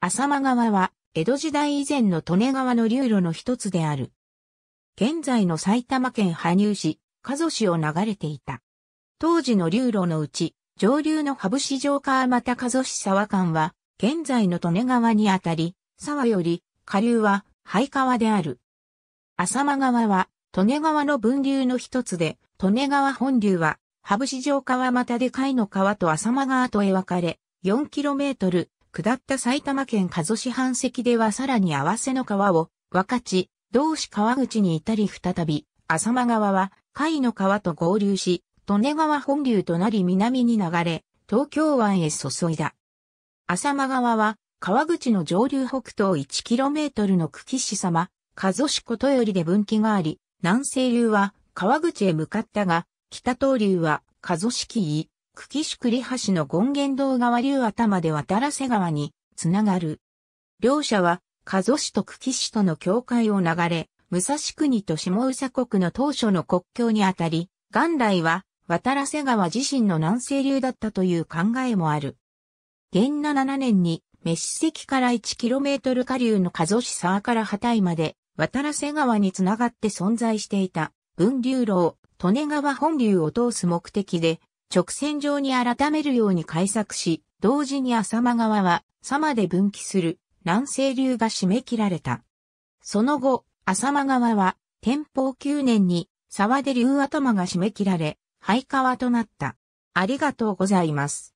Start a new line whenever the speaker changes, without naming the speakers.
浅間川は、江戸時代以前の利根川の流路の一つである。現在の埼玉県羽生市、加須市を流れていた。当時の流路のうち、上流の羽生市城川また加須市沢間は、現在の利根川にあたり、沢より、下流は、灰川である。浅間川は、利根川の分流の一つで、利根川本流は、羽生市城川またで海の川と浅間川とへ分かれ、4キロメートル下った埼玉県加須市半石ではさらに合わせの川を、分かち、同市川口に至り再び、浅間川は、海の川と合流し、利根川本流となり南に流れ、東京湾へ注いだ。浅間川は、川口の上流北東 1km の久喜市様、加須市ことよりで分岐があり、南西流は川口へ向かったが、北東流は加須市紀久喜市栗橋の権現堂川流頭で渡良瀬川につながる。両者は、加須市と久喜市との境界を流れ、武蔵国と下宇佐国の当初の国境にあたり、元来は渡良瀬川自身の南西流だったという考えもある。元7年に、シ石から 1km 下流の加須市沢から畑井まで、渡良瀬川につながって存在していた、分流路を、利根川本流を通す目的で、直線上に改めるように改作し、同時に浅間川は、佐間で分岐する南西流が締め切られた。その後、浅間川は、天保9年に沢出流頭が締め切られ、廃川となった。ありがとうございます。